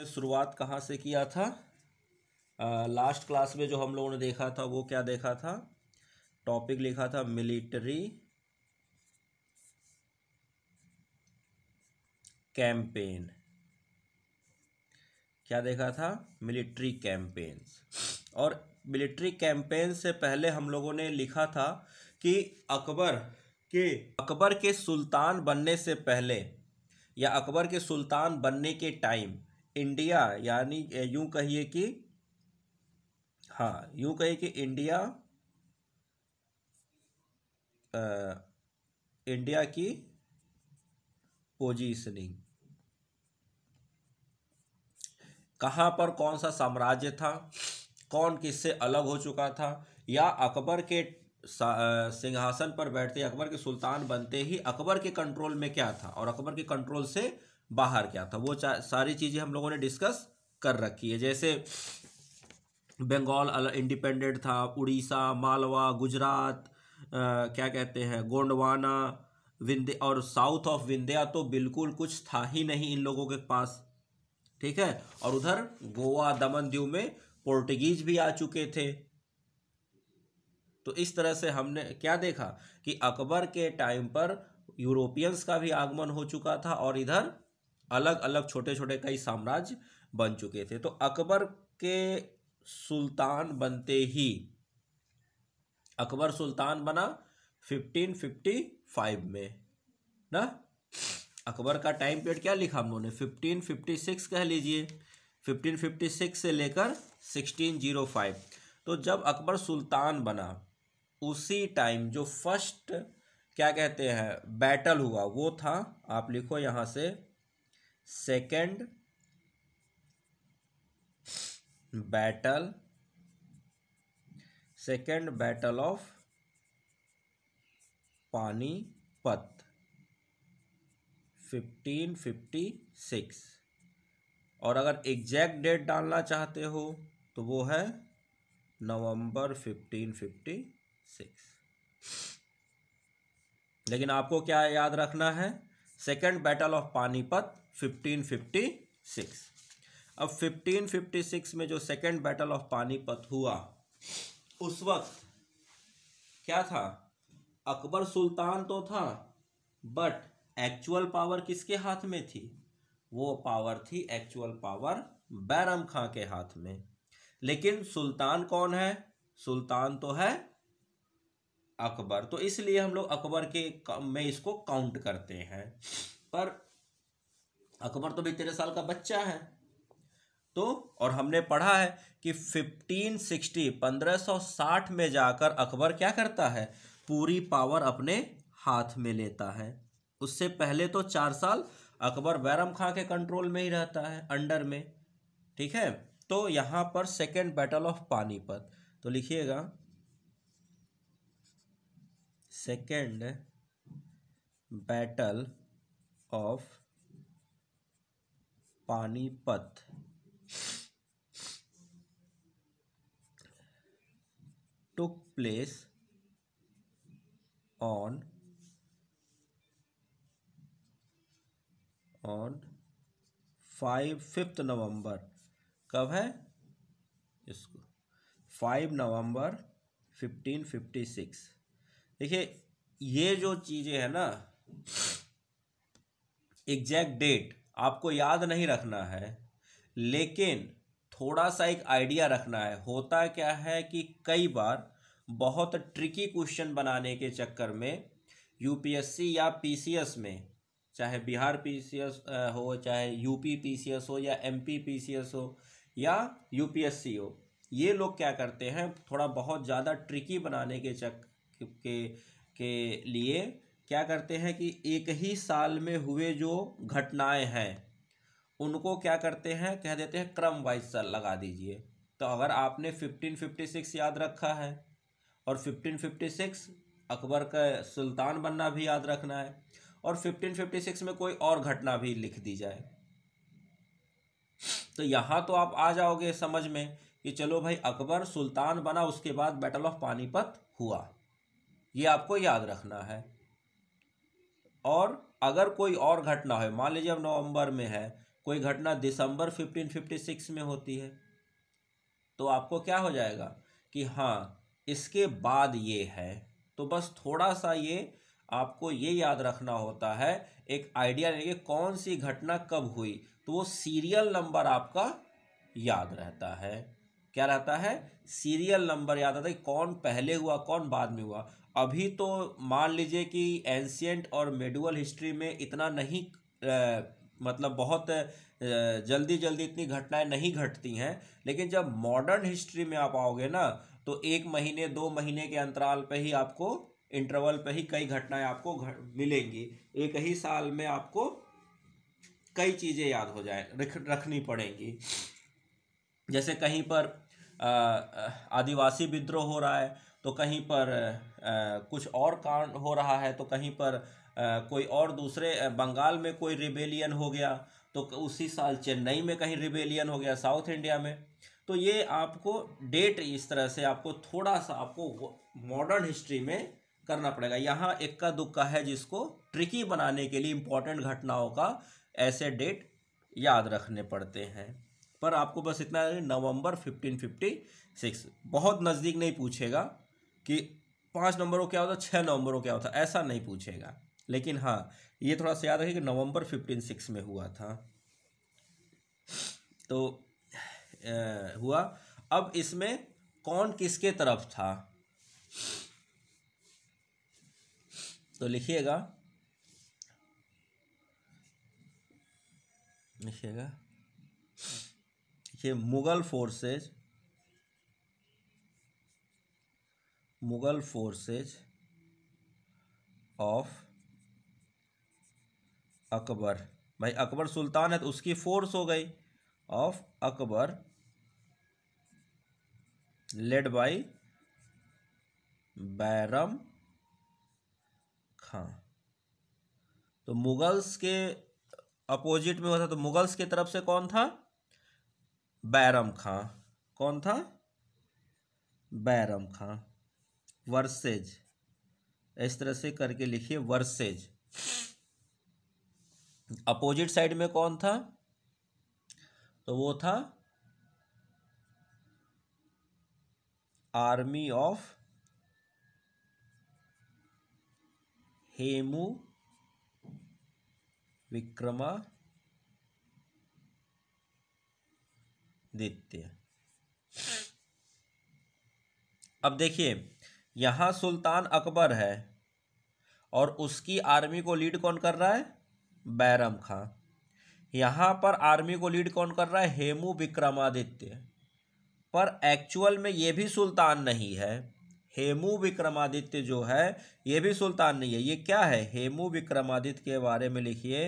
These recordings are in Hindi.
हमने शुरुआत कहाँ से किया था आ, लास्ट क्लास में जो हम लोगों ने देखा था वो क्या देखा था टॉपिक लिखा था मिलिट्री कैंपेन क्या देखा था मिलिट्री कैंपेन्स और मिलिट्री कैंपेन से पहले हम लोगों ने लिखा था कि अकबर के अकबर के सुल्तान बनने से पहले या अकबर के सुल्तान बनने के टाइम इंडिया यानी यूं कहिए कि हाँ यूं कहिए कि इंडिया आ, इंडिया की पोजीशनिंग कहाँ पर कौन सा साम्राज्य था कौन किससे अलग हो चुका था या अकबर के सिंहासन पर बैठते अकबर के सुल्तान बनते ही अकबर के कंट्रोल में क्या था और अकबर के कंट्रोल से बाहर क्या था वो सारी चीज़ें हम लोगों ने डिस्कस कर रखी है जैसे बंगाल इंडिपेंडेंट था उड़ीसा मालवा गुजरात क्या कहते हैं गोंडवाना विंध्य और साउथ ऑफ विंध्या तो बिल्कुल कुछ था ही नहीं इन लोगों के पास ठीक है और उधर गोवा दमन दीव में पोर्टुगीज भी आ चुके थे तो इस तरह से हमने क्या देखा कि अकबर के टाइम पर यूरोपियंस का भी आगमन हो चुका था और इधर अलग अलग छोटे छोटे कई साम्राज्य बन चुके थे तो अकबर के सुल्तान बनते ही अकबर सुल्तान बना 1555 में ना अकबर का टाइम पीरियड क्या लिखा हम लोगों ने 1556 कह लीजिए 1556 से लेकर 1605 तो जब अकबर सुल्तान बना उसी टाइम जो फर्स्ट क्या कहते हैं बैटल हुआ वो था आप लिखो यहां से second battle second battle of Panipat fifteen fifty six और अगर एग्जैक्ट डेट डालना चाहते हो तो वो है नवंबर फिफ्टीन फिफ्टी सिक्स लेकिन आपको क्या याद रखना है second battle of Panipat fifteen fifty six अब फिफ्टीन फिफ्टी सिक्स में जो सेकेंड बैटल ऑफ पानीपत हुआ उस वक्त क्या था अकबर सुल्तान तो था बट एक्चुअल पावर किसके हाथ में थी वो पावर थी एक्चुअल पावर बैरम खां के हाथ में लेकिन सुल्तान कौन है सुल्तान तो है अकबर तो इसलिए हम लोग अकबर के में इसको काउंट करते हैं पर अकबर तो भी तेरह साल का बच्चा है तो और हमने पढ़ा है कि 1560 1560 में जाकर अकबर क्या करता है पूरी पावर अपने हाथ में लेता है उससे पहले तो चार साल अकबर बैरम खां के कंट्रोल में ही रहता है अंडर में ठीक है तो यहाँ पर सेकेंड बैटल ऑफ पानीपत तो लिखिएगा second battle of Panipat took place on on five fifth November कब है इसको five November fifteen fifty six देखिए ये जो चीज़ें हैं ना एग्जैक्ट डेट आपको याद नहीं रखना है लेकिन थोड़ा सा एक आइडिया रखना है होता क्या है कि कई बार बहुत ट्रिकी क्वेश्चन बनाने के चक्कर में यूपीएससी या पीसीएस में चाहे बिहार पीसीएस हो चाहे यूपी पीसीएस हो या एमपी पीसीएस हो या यूपीएससी हो ये लोग क्या करते हैं थोड़ा बहुत ज़्यादा ट्रिकी बनाने के चक के के लिए क्या करते हैं कि एक ही साल में हुए जो घटनाएं हैं उनको क्या करते हैं कह देते हैं क्रम वाइज सर लगा दीजिए तो अगर आपने फिफ्टीन फिफ्टी सिक्स याद रखा है और फिफ्टीन फिफ्टी सिक्स अकबर का सुल्तान बनना भी याद रखना है और फिफ्टीन फिफ्टी सिक्स में कोई और घटना भी लिख दी जाए तो यहाँ तो आप आ जाओगे समझ में कि चलो भाई अकबर सुल्तान बना उसके बाद बैटल ऑफ पानीपत हुआ ये आपको याद रखना है और अगर कोई और घटना हो मान लीजिए अब नवंबर में है कोई घटना दिसंबर 1556 में होती है तो आपको क्या हो जाएगा कि हाँ इसके बाद ये है तो बस थोड़ा सा ये आपको ये याद रखना होता है एक आइडिया लेंगे कौन सी घटना कब हुई तो वो सीरियल नंबर आपका याद रहता है क्या रहता है सीरियल नंबर याद आता है कौन पहले हुआ कौन बाद में हुआ अभी तो मान लीजिए कि एंशियंट और मेडुअल हिस्ट्री में इतना नहीं आ, मतलब बहुत जल्दी जल्दी इतनी घटनाएं नहीं घटती हैं लेकिन जब मॉडर्न हिस्ट्री में आप आओगे ना तो एक महीने दो महीने के अंतराल पे ही आपको इंटरवल पे ही कई घटनाएं आपको घट, मिलेंगी एक ही साल में आपको कई चीज़ें याद हो जाए रख, रखनी पड़ेंगी जैसे कहीं पर आदिवासी विद्रोह हो रहा है तो कहीं पर कुछ और कांड हो रहा है तो कहीं पर कोई और दूसरे बंगाल में कोई रिबेलियन हो गया तो उसी साल चेन्नई में कहीं रिबेलियन हो गया साउथ इंडिया में तो ये आपको डेट इस तरह से आपको थोड़ा सा आपको मॉडर्न हिस्ट्री में करना पड़ेगा यहाँ इक्का दुक्का है जिसको ट्रिकी बनाने के लिए इम्पॉर्टेंट घटनाओं का ऐसे डेट याद रखने पड़ते हैं पर आपको बस इतना नवंबर फिफ्टीन फिफ्टी सिक्स बहुत नज़दीक नहीं पूछेगा कि पाँच नंबर को क्या होता छः नवंबर को क्या होता ऐसा नहीं पूछेगा लेकिन हाँ ये थोड़ा सा याद रखिए कि नवंबर फिफ्टीन सिक्स में हुआ था तो ए, हुआ अब इसमें कौन किसके तरफ था तो लिखिएगा लिखिएगा ये Mughal forces Mughal forces of Akbar भाई अकबर सुल्तान है तो उसकी फोर्स हो गई of Akbar led by Bairam Khan तो मुगल्स के अपोजिट में हुआ था तो मुगल्स की तरफ से कौन था बैरम खां कौन था बैरम खां वर्सेज इस तरह से करके लिखिए वर्सेज अपोजिट साइड में कौन था तो वो था आर्मी ऑफ हेमू विक्रमा दे देते हैं अब देखिए यहाँ सुल्तान अकबर है और उसकी आर्मी को लीड कौन कर रहा है बैरम खां यहाँ पर आर्मी को लीड कौन कर रहा है हेमू विक्रमादित्य पर एक्चुअल में ये भी सुल्तान नहीं है हेमू विक्रमादित्य जो है ये भी सुल्तान नहीं है ये क्या है हेमू विक्रमादित्य के बारे में लिखिए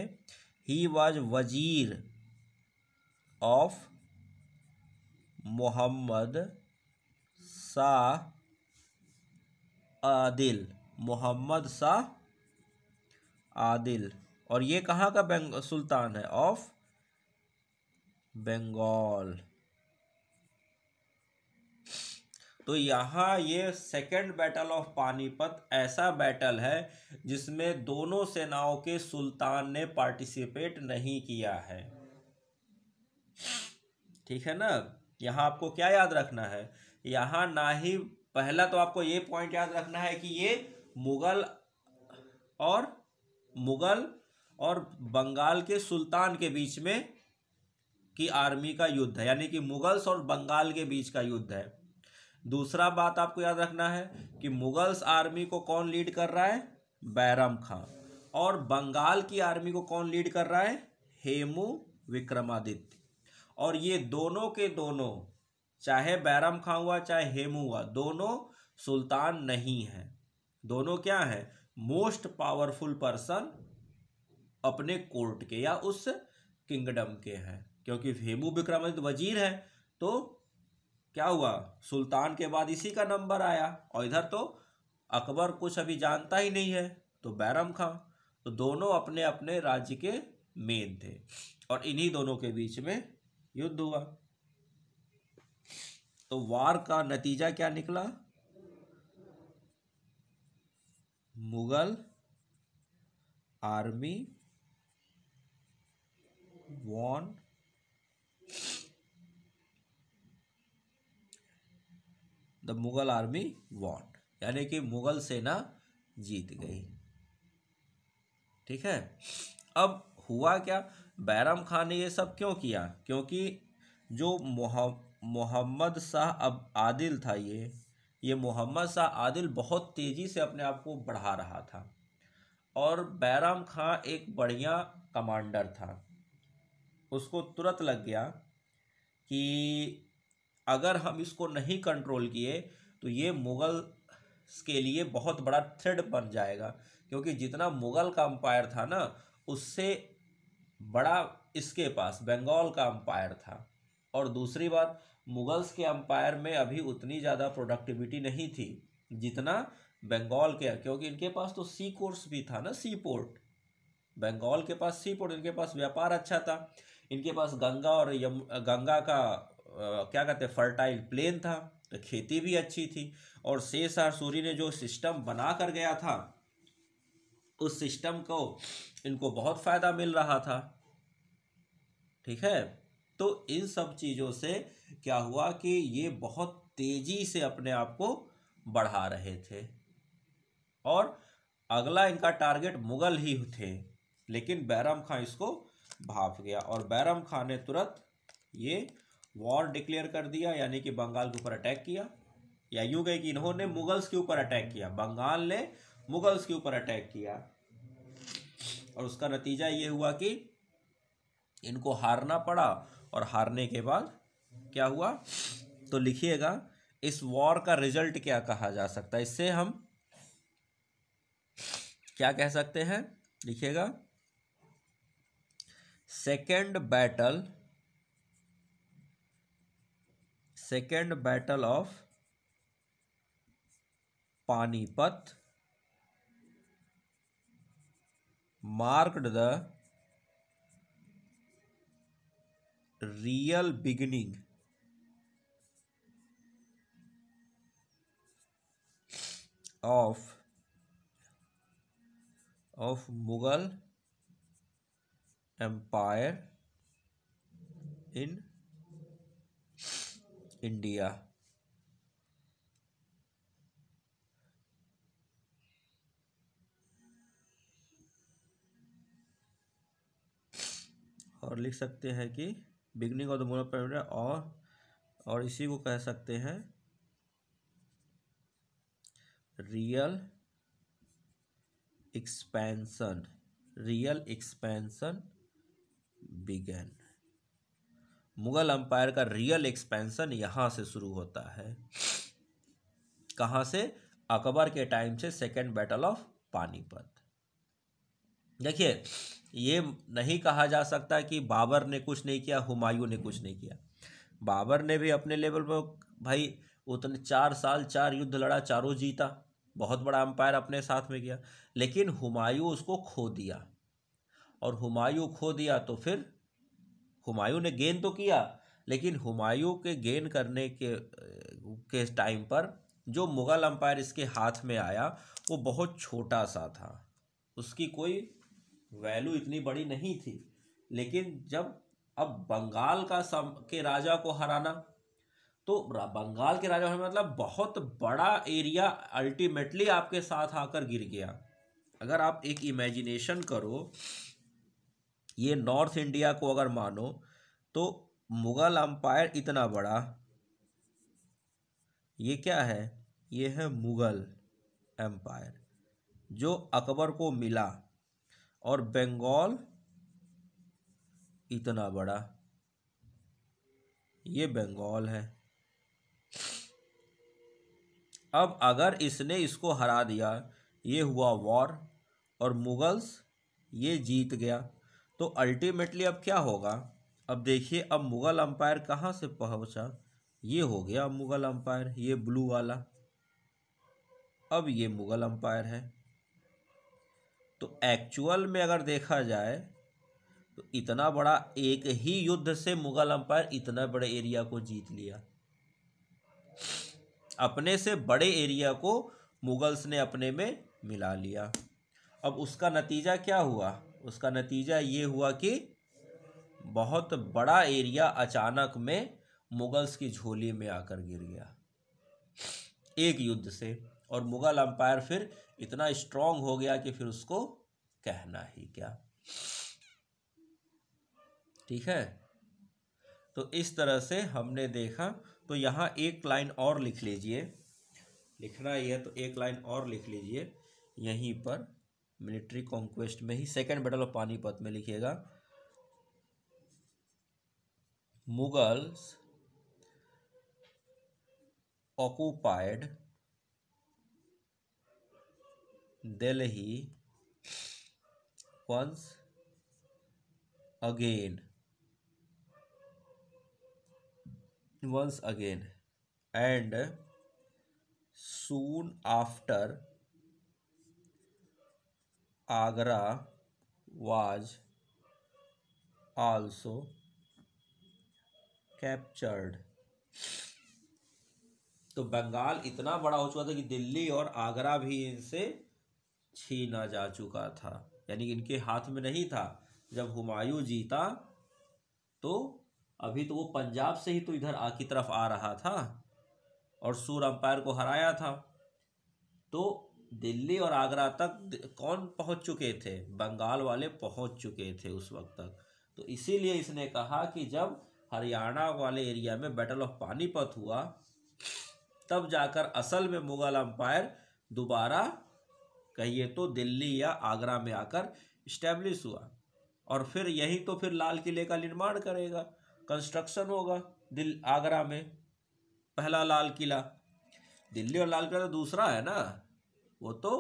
he was wazir of Mohammad Shah Adil Mohammad Shah Adil और ये कहाँ का बेंग सुल्तान है ऑफ बंगाल तो यहाँ ये सेकेंड बैटल ऑफ पानीपत ऐसा बैटल है जिसमें दोनों सेनाओं के सुल्तान ने पार्टिसिपेट नहीं किया है ठीक है ना यहाँ आपको क्या याद रखना है यहाँ ना ही पहला तो आपको ये पॉइंट याद रखना है कि ये मुगल और मुगल और बंगाल के सुल्तान के बीच में की आर्मी का युद्ध है यानी कि मुगल्स और बंगाल के बीच का युद्ध है दूसरा बात आपको याद रखना है कि मुगल्स आर्मी को कौन लीड कर रहा है बैरम खां और बंगाल की आर्मी को कौन लीड कर रहा है हेमू विक्रमादित्य और ये दोनों के दोनों चाहे बैरम खां हुआ चाहे हेमू हुआ दोनों सुल्तान नहीं हैं दोनों क्या हैं मोस्ट पावरफुल पर्सन अपने कोर्ट के या उस किंगडम के हैं क्योंकि हेमू विक्रमादित्य वजीर है तो क्या हुआ सुल्तान के बाद इसी का नंबर आया और इधर तो अकबर कुछ अभी जानता ही नहीं है तो बैरम खां तो दोनों अपने अपने राज्य के मेन थे और इन्हीं दोनों के बीच में युद्ध हुआ तो वार का नतीजा क्या निकला Mughal army won the Mughal army won यानी कि मुगल सेना जीत गई ठीक है अब हुआ क्या बैरम खान ने ये सब क्यों किया क्योंकि जो मोहम्मद शाह अब आदिल था ये ये मोहम्मद शाह आदिल बहुत तेज़ी से अपने आप को बढ़ा रहा था और बैराम खां एक बढ़िया कमांडर था उसको तुरंत लग गया कि अगर हम इसको नहीं कंट्रोल किए तो ये मुग़ल के लिए बहुत बड़ा थ्रेड बन जाएगा क्योंकि जितना मुग़ल का अम्पायर था ना उससे बड़ा इसके पास बंगाल का अंपायर था और दूसरी बात मुगल्स के अंपायर में अभी उतनी ज़्यादा प्रोडक्टिविटी नहीं थी जितना बंगाल के क्योंकि इनके पास तो सी कोर्स भी था ना सी पोर्ट बंगाल के पास सी पोर्ट इनके पास व्यापार अच्छा था इनके पास गंगा और यम गंगा का आ, क्या कहते हैं फर्टाइल प्लेन था तो खेती भी अच्छी थी और शेष सूरी ने जो सिस्टम बना कर गया था उस सिस्टम को इनको बहुत फ़ायदा मिल रहा था ठीक है तो इन सब चीज़ों से क्या हुआ कि ये बहुत तेज़ी से अपने आप को बढ़ा रहे थे और अगला इनका टारगेट मुग़ल ही थे लेकिन बैरम खां इसको भाप गया और बैरम खां ने तुरंत ये वॉर डिक्लेयर कर दिया यानी कि बंगाल के ऊपर अटैक किया या यूं कहे कि इन्होंने मुगल्स के ऊपर अटैक किया बंगाल ने मुगल्स के ऊपर अटैक किया और उसका नतीजा ये हुआ कि इनको हारना पड़ा और हारने के बाद क्या हुआ तो लिखिएगा इस वॉर का रिजल्ट क्या कहा जा सकता है इससे हम क्या कह सकते हैं लिखिएगा second battle second battle of Panipat marked the real beginning of of Mughal empire in India और लिख सकते हैं कि बिगनिंग ऑफ द मोनोल पैरामीटर और और इसी को कह सकते हैं real expansion real expansion begin Mughal empire का रियल एक्सपेंसन यहां से शुरू होता है कहां से अकबर के टाइम से सेकेंड बैटल ऑफ पानीपत देखिए ये नहीं कहा जा सकता कि बाबर ने कुछ नहीं किया हुमायूं ने कुछ नहीं किया बाबर ने भी अपने लेवल पर भाई उतने चार साल चार युद्ध लड़ा चारों जीता बहुत बड़ा अंपायर अपने साथ में किया लेकिन हुमायूं उसको खो दिया और हुमायूं खो दिया तो फिर हुमायूं ने गेन तो किया लेकिन हुमायूं के गेन करने के के टाइम पर जो मुग़ल अंपायर इसके हाथ में आया वो बहुत छोटा सा था उसकी कोई वैल्यू इतनी बड़ी नहीं थी लेकिन जब अब बंगाल का सम के राजा को हराना तो बंगाल के राजा मतलब बहुत बड़ा एरिया अल्टीमेटली आपके साथ आकर गिर गया अगर आप एक इमेजिनेशन करो ये नॉर्थ इंडिया को अगर मानो तो मुगल अम्पायर इतना बड़ा ये क्या है ये है मुगल एम्पायर जो अकबर को मिला और बंगाल इतना बड़ा ये बंगाल है अब अगर इसने इसको हरा दिया ये हुआ वॉर और मुगल्स ये जीत गया तो अल्टीमेटली अब क्या होगा अब देखिए अब मुग़ल अम्पायर कहाँ से पहुँचा ये हो गया अब मुग़ल अम्पायर ये ब्लू वाला अब ये मुग़ल अम्पायर है तो एक्चुअल में अगर देखा जाए तो इतना बड़ा एक ही युद्ध से मुगल अंपायर इतना बड़े एरिया को जीत लिया अपने से बड़े एरिया को मुगल्स ने अपने में मिला लिया अब उसका नतीजा क्या हुआ उसका नतीजा ये हुआ कि बहुत बड़ा एरिया अचानक में मुगल्स की झोली में आकर गिर गया एक युद्ध से और मुगल अंपायर फिर इतना स्ट्रांग हो गया कि फिर उसको कहना ही क्या ठीक है तो इस तरह से हमने देखा तो यहाँ एक लाइन और लिख लीजिए लिखना ही है तो एक लाइन और लिख लीजिए यहीं पर मिलिट्री कॉन्क्वेस्ट में ही सेकेंड बैटल ऑफ पानीपत में लिखिएगा Mughals occupied delhi once again once again and soon after agra was also captured तो बंगाल इतना बड़ा हो चुका था कि दिल्ली और आगरा भी इनसे छीना जा चुका था यानी कि इनके हाथ में नहीं था जब हुमायूं जीता तो अभी तो वो पंजाब से ही तो इधर आ की तरफ आ रहा था और सूर अंपायर को हराया था तो दिल्ली और आगरा तक कौन पहुंच चुके थे बंगाल वाले पहुंच चुके थे उस वक्त तक तो इसीलिए इसने कहा कि जब हरियाणा वाले एरिया में बैटल ऑफ पानीपत हुआ तब जाकर असल में मुगल अंपायर दोबारा कहिए तो दिल्ली या आगरा में आकर इस्टेब्लिश हुआ और फिर यही तो फिर लाल किले का निर्माण करेगा कंस्ट्रक्शन होगा दिल आगरा में पहला लाल किला दिल्ली और लाल किला तो दूसरा है ना वो तो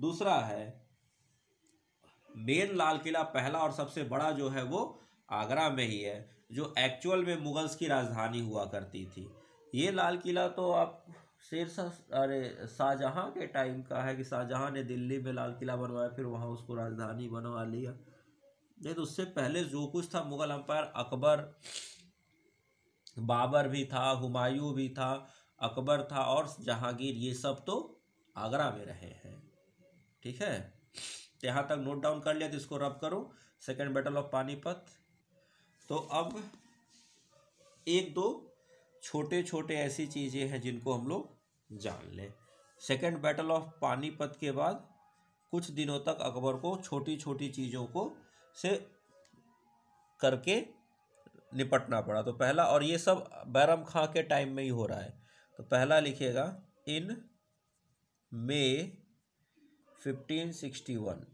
दूसरा है मेन लाल किला पहला और सबसे बड़ा जो है वो आगरा में ही है जो एक्चुअल में मुगल्स की राजधानी हुआ करती थी ये लाल किला तो आप शेरशाह अरे शाहजहाँ के टाइम का है कि शाहजहाँ ने दिल्ली में लाल किला बनवाया फिर वहाँ उसको राजधानी बनवा लिया नहीं तो उससे पहले जो कुछ था मुगल अम्पायर अकबर बाबर भी था हुमायूं भी था अकबर था और जहांगीर ये सब तो आगरा में रहे हैं ठीक है तो यहाँ तक नोट डाउन कर लिया तो इसको रब करो सेकेंड बैटल ऑफ पानीपत तो अब एक दो छोटे छोटे ऐसी चीज़ें हैं जिनको हम लोग जान लें सेकेंड बैटल ऑफ पानीपत के बाद कुछ दिनों तक अकबर को छोटी छोटी चीज़ों को से करके निपटना पड़ा तो पहला और ये सब बैरम खां के टाइम में ही हो रहा है तो पहला लिखिएगा इन मे 1561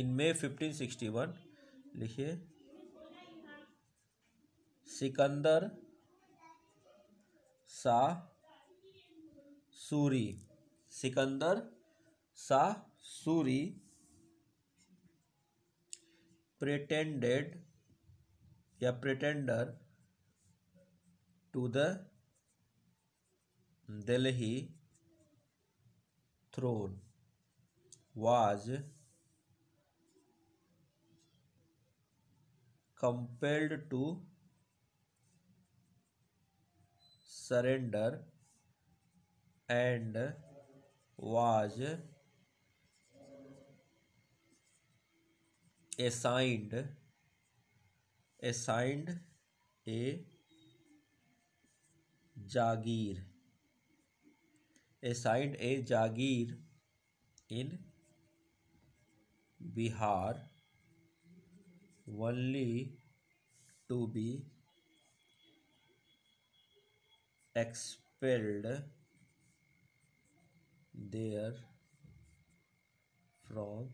इन मे 1561 लिखिए सिकंदर सा सूरी सिकंदर सा सूरी प्रेटेंडेड या pretender to the Delhi throne was compelled to surrender and was assigned assigned a jagir assigned a jagir in Bihar only to be expelled there from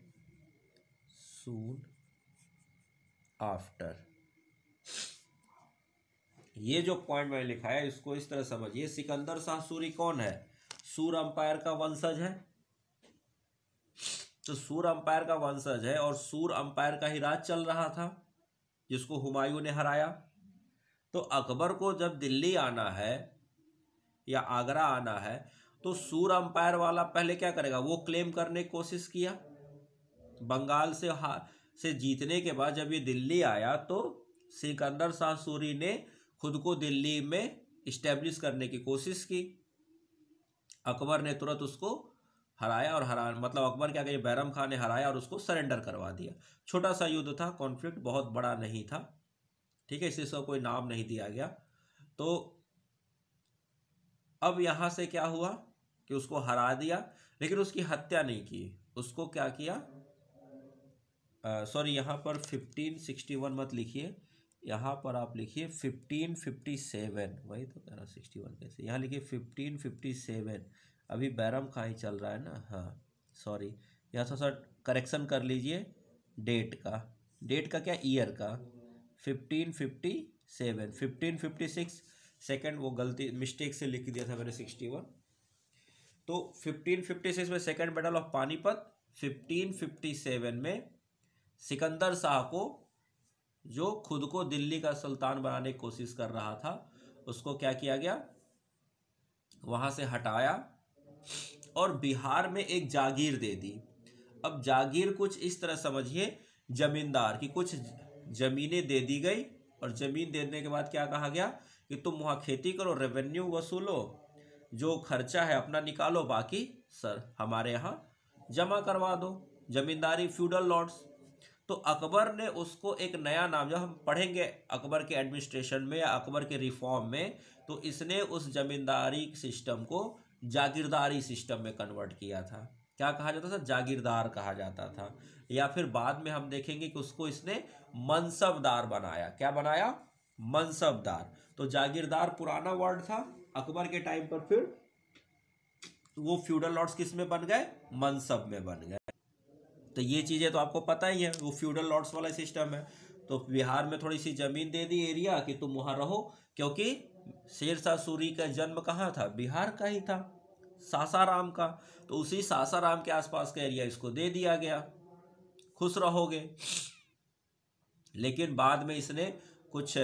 soon after ये जो पॉइंट मैंने लिखा है इसको इस तरह समझिए सिकंदर शाह सूरी कौन है सूर अंपायर का वंशज है तो सूर अंपायर का वंशज है और सूर अंपायर का ही राज चल रहा था जिसको हुमायूं ने हराया तो अकबर को जब दिल्ली आना है या आगरा आना है तो सूर अंपायर वाला पहले क्या करेगा वो क्लेम करने की कोशिश किया बंगाल से हार से जीतने के बाद जब ये दिल्ली आया तो सिकंदर शाह सूरी ने खुद को दिल्ली में इस्टेब्लिश करने की कोशिश की अकबर ने तुरंत उसको हराया और हरा मतलब अकबर क्या कहे बैरम खान ने हराया और उसको सरेंडर करवा दिया छोटा सा युद्ध था कॉन्फ्लिक्ट बहुत बड़ा नहीं था ठीक है इसे सब कोई नाम नहीं दिया गया तो अब यहाँ से क्या हुआ कि उसको हरा दिया लेकिन उसकी हत्या नहीं की उसको क्या किया सॉरी यहाँ पर फिफ्टीन सिक्सटी वन मत लिखिए यहाँ पर आप लिखिए फिफ्टीन फिफ्टी सेवन वही तो कह रहा सिक्सटी वन कैसे यहाँ लिखिए फिफ्टीन फिफ्टी सेवन अभी बैरम का ही चल रहा है ना हाँ सॉरी यहाँ थोड़ा सा करेक्शन कर लीजिए डेट का डेट का क्या ईयर का fifteen fifty seven fifteen fifty six second वो गलती मिस्टेक से लिख दिया था मैंने सिक्सटी वन तो फिफ्टीन फिफ्टी सिक्स में second battle of Panipat fifteen fifty seven में सिकंदर शाह को जो खुद को दिल्ली का सुल्तान बनाने की कोशिश कर रहा था उसको क्या किया गया वहाँ से हटाया और बिहार में एक जागीर दे दी अब जागीर कुछ इस तरह समझिए जमींदार की कुछ जमीनें दे दी गई और जमीन देने के बाद क्या कहा गया कि तुम वहाँ खेती करो रेवेन्यू वसूलो जो खर्चा है अपना निकालो बाकी सर हमारे यहाँ जमा करवा दो जमींदारी फ्यूडल लॉर्ड्स तो अकबर ने उसको एक नया नाम जब हम पढ़ेंगे अकबर के एडमिनिस्ट्रेशन में या अकबर के रिफॉर्म में तो इसने उस जमींदारी सिस्टम को जागीरदारी सिस्टम में कन्वर्ट किया था क्या कहा जाता था जागीरदार कहा जाता था या फिर बाद में हम देखेंगे कि उसको इसने मनसबदार बनाया क्या बनाया मनसबदार तो जागीरदार पुराना वर्ड था अकबर के टाइम पर फिर तो वो फ्यूडल लॉर्ड्स किस में बन गए मनसब में बन गए तो ये चीज़ें तो आपको पता ही है वो फ्यूडल लॉर्ड्स वाला सिस्टम है तो बिहार में थोड़ी सी ज़मीन दे दी एरिया कि तुम वहां रहो क्योंकि शेर शाह सूरी का जन्म कहाँ था बिहार का ही था सासाराम का तो उसी सासाराम के आसपास का एरिया इसको दे दिया गया खुश रहोगे लेकिन बाद में इसने कुछ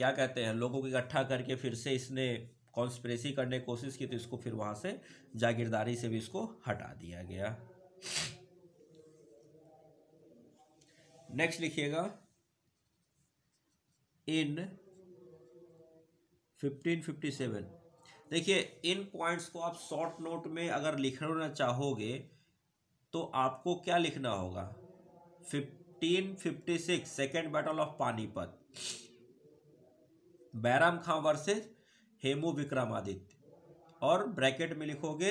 क्या कहते हैं लोगों को इकट्ठा करके फिर से इसने कॉन्स्परेसी करने की कोशिश की तो इसको फिर वहाँ से जागीरदारी से भी इसको हटा दिया गया नेक्स्ट लिखिएगा इन 1557 देखिए इन पॉइंट्स को आप शॉर्ट नोट में अगर लिखना चाहोगे तो आपको क्या लिखना होगा 1556 second battle of Panipat Bairam Khan versus Hemu Vikramaditya और ब्रैकेट में लिखोगे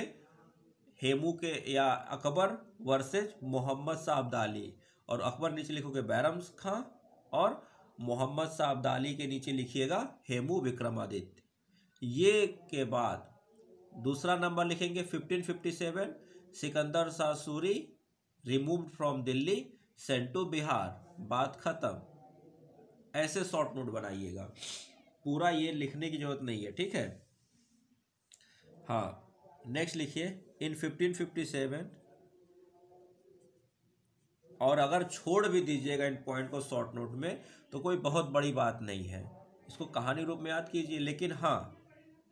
हेमू के या अकबर वर्सेज मोहम्मद शाह अब्दाली और अकबर नीचे लिखोगे बैरम खां और मोहम्मद साहब अली के नीचे लिखिएगा हेमू विक्रमादित्य ये के बाद दूसरा नंबर लिखेंगे 1557 Sikandar Shah Suri remove from Delhi sent to Bihar बात ख़त्म ऐसे शॉर्ट नोट बनाइएगा पूरा ये लिखने की जरूरत नहीं है ठीक है हाँ नेक्स्ट लिखिए इन 1557 और अगर छोड़ भी दीजिएगा इन पॉइंट को शॉर्ट नोट में तो कोई बहुत बड़ी बात नहीं है इसको कहानी रूप में याद कीजिए लेकिन हाँ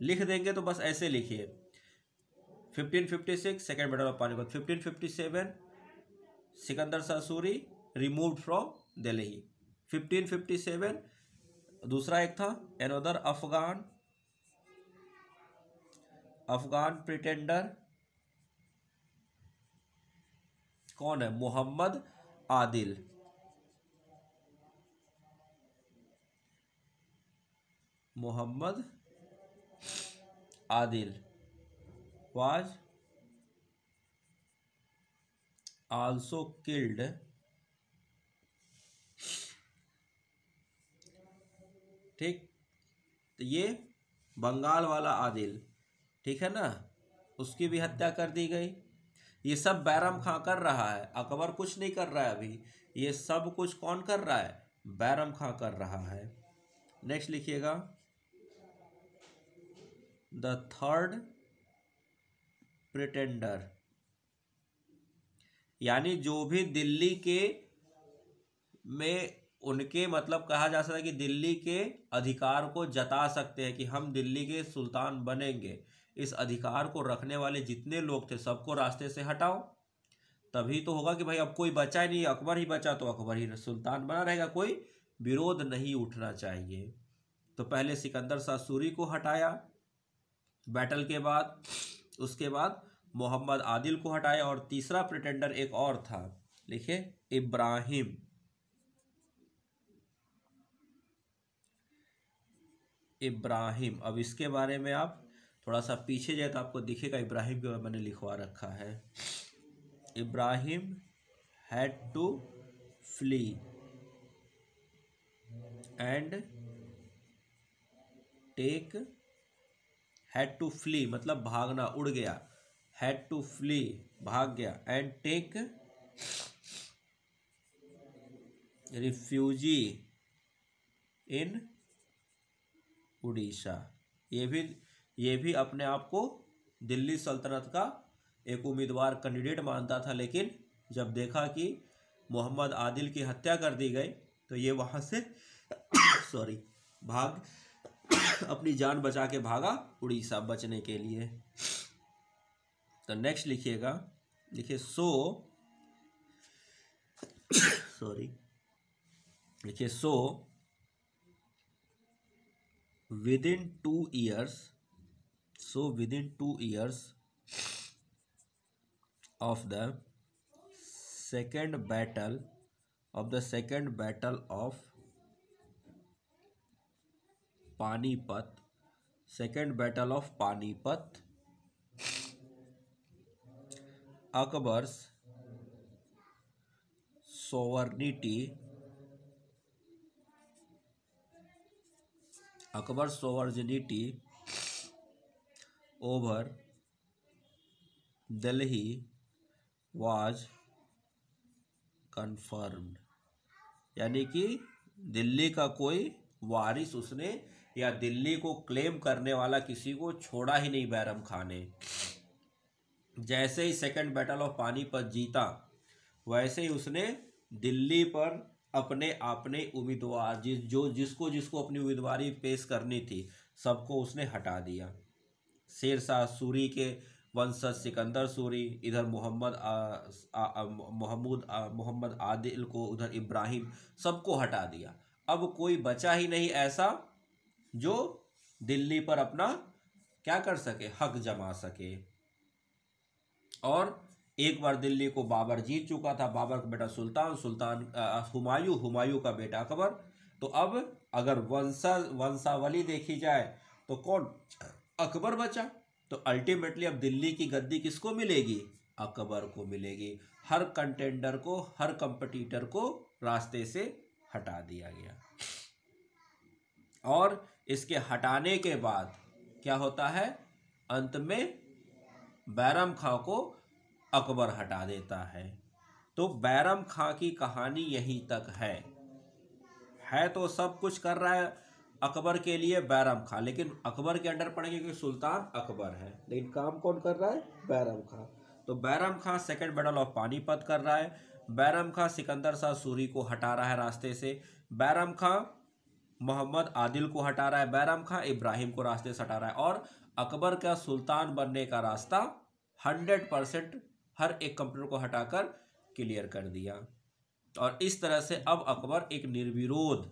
लिख देंगे तो बस ऐसे लिखिए 1556 second battle of Panipat 1557 Sikandar सासूरी सूरी रिमूव फ्रॉम दिल्ली 1557 दूसरा एक था एनोदर अफगान अफगान प्रिटेंडर कौन है Mohammad Adil Mohammad Adil was also killed ठीक तो ये बंगाल वाला आदिल ठीक है ना उसकी भी हत्या कर दी गई ये सब बैरम खां कर रहा है अकबर कुछ नहीं कर रहा है अभी ये सब कुछ कौन कर रहा है बैरम खां कर रहा है नेक्स्ट लिखिएगा द थर्ड प्रिटेंडर यानी जो भी दिल्ली के में उनके मतलब कहा जा सकता है कि दिल्ली के अधिकार को जता सकते हैं कि हम दिल्ली के सुल्तान बनेंगे इस अधिकार को रखने वाले जितने लोग थे सबको रास्ते से हटाओ तभी तो होगा कि भाई अब कोई बचा ही नहीं अकबर ही बचा तो अकबर ही सुल्तान बना रहेगा कोई विरोध नहीं उठना चाहिए तो पहले सिकंदर शाह सूरी को हटाया बैटल के बाद उसके बाद मोहम्मद आदिल को हटाया और तीसरा प्रिटेंडर एक और था लिखे इब्राहिम इब्राहिम अब इसके बारे में आप थोड़ा सा पीछे जाए तो आपको दिखेगा इब्राहिम के मैंने लिखवा रखा है Ibrahim had to flee and take had to flee मतलब भागना उड़ गया हैड टू फ्ली भाग गया and take refugee in Orissa ये भी ये भी अपने आप को दिल्ली सल्तनत का एक उम्मीदवार कैंडिडेट मानता था लेकिन जब देखा कि मोहम्मद आदिल की हत्या कर दी गई तो ये वहाँ से सॉरी भाग अपनी जान बचा के भागा उड़ीसा बचने के लिए तो नेक्स्ट लिखिएगा लिखिए सो सॉरी लिखिए so within two years so within two years of the second battle of the second battle of panipat second battle of panipat akbar's sovereignty Akbar sovereignty over Delhi was confirmed. यानी कि दिल्ली का कोई वारिस उसने या दिल्ली को क्लेम करने वाला किसी को छोड़ा ही नहीं बैरम खाने ने जैसे ही सेकेंड बैटल ऑफ पानीपत जीता वैसे ही उसने दिल्ली पर अपने अपने उम्मीदवार जिस जो जिसको जिसको अपनी उम्मीदवारी पेश करनी थी सबको उसने हटा दिया शेरशाह सूरी के वंशज सिकंदर सूरी इधर मोहम्मद मोहम्मद मोहम्मद आदिल को उधर इब्राहिम सबको हटा दिया अब कोई बचा ही नहीं ऐसा जो दिल्ली पर अपना क्या कर सके हक जमा सके और एक बार दिल्ली को बाबर जीत चुका था बाबर का बेटा सुल्तान सुल्तान हुमायूं हुमायूं का बेटा अकबर तो अब अगर वंशा वंशावली देखी जाए तो कौन अकबर बचा तो अल्टीमेटली अब दिल्ली की गद्दी किसको मिलेगी अकबर को मिलेगी हर कंटेंडर को हर कंपटीटर को रास्ते से हटा दिया गया और इसके हटाने के बाद क्या होता है अंत में बैरम खां को अकबर हटा देता है तो बैरम खां की कहानी यहीं तक है है तो सब कुछ कर रहा है अकबर के लिए बैरम खां लेकिन अकबर के अंडर पड़ेंगे क्योंकि सुल्तान अकबर है लेकिन काम कौन कर रहा है बैरम खां तो Bairam Khan second battle of Panipat कर रहा है बैरम खां सिकंदर शाह सूरी को हटा रहा है रास्ते से बैरम खां मोहम्मद आदिल को हटा रहा है बैरम खां इब्राहिम को रास्ते से हटा रहा है और अकबर का सुल्तान बनने का रास्ता हंड्रेड परसेंट हर एक कंप्यूटर को हटाकर क्लियर कर दिया और इस तरह से अब अकबर एक निर्विरोध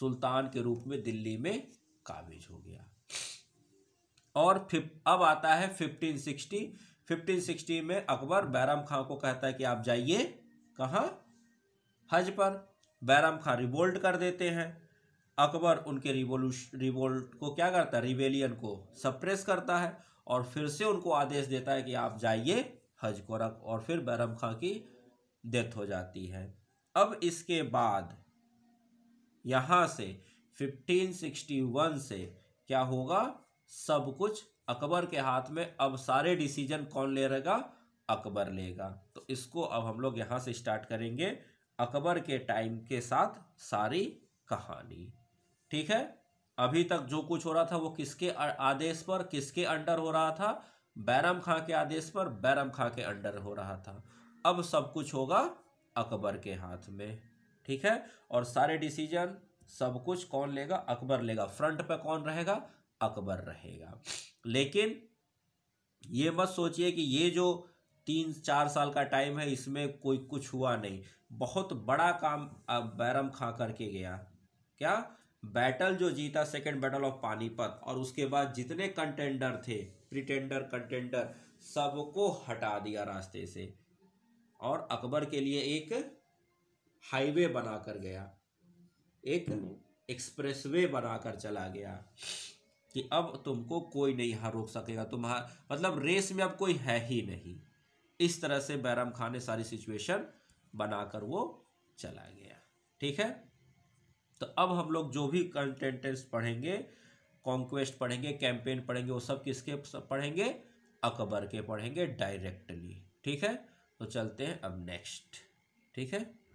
सुल्तान के रूप में दिल्ली में काबिज हो गया और फिफ अब आता है फिफ्टीन सिक्सटी फिफ्टीन सिक्सटी में अकबर बैराम खां को कहता है कि आप जाइए कहाँ हज पर बैराम खां रिवोल्ट कर देते हैं अकबर उनके रिवोल्यूश रिवोल्ट को क्या करता है रिवेलियन को सप्रेस करता है और फिर से उनको आदेश देता है कि आप जाइए हज कोरक और फिर बैरम खां की डेथ हो जाती है अब इसके बाद यहाँ से 1561 से क्या होगा सब कुछ अकबर के हाथ में अब सारे डिसीजन कौन ले रहेगा अकबर लेगा तो इसको अब हम लोग यहाँ से स्टार्ट करेंगे अकबर के टाइम के साथ सारी कहानी ठीक है अभी तक जो कुछ हो रहा था वो किसके आदेश पर किसके अंडर हो रहा था बैरम खां के आदेश पर बैरम खां के अंडर हो रहा था अब सब कुछ होगा अकबर के हाथ में ठीक है और सारे डिसीजन सब कुछ कौन लेगा अकबर लेगा फ्रंट पर कौन रहेगा अकबर रहेगा लेकिन ये मत सोचिए कि ये जो तीन चार साल का टाइम है इसमें कोई कुछ हुआ नहीं बहुत बड़ा काम बैरम खां करके गया क्या बैटल जो जीता सेकेंड बैटल ऑफ पानीपत और उसके बाद जितने कंटेंडर थे प्रिटेंडर कंटेंडर सबको हटा दिया रास्ते से और अकबर के लिए एक हाईवे बना कर गया एक एक्सप्रेसवे बनाकर चला गया कि अब तुमको कोई नहीं यहाँ रोक सकेगा तुम्हारा मतलब रेस में अब कोई है ही नहीं इस तरह से बैराम खान ने सारी सिचुएशन बनाकर वो चला गया ठीक है तो अब हम लोग जो भी कंटेंटेंस पढ़ेंगे कॉन्क्वेस्ट पढ़ेंगे कैंपेन पढ़ेंगे वो सब किसके पढ़ेंगे अकबर के पढ़ेंगे डायरेक्टली ठीक है तो चलते हैं अब नेक्स्ट ठीक है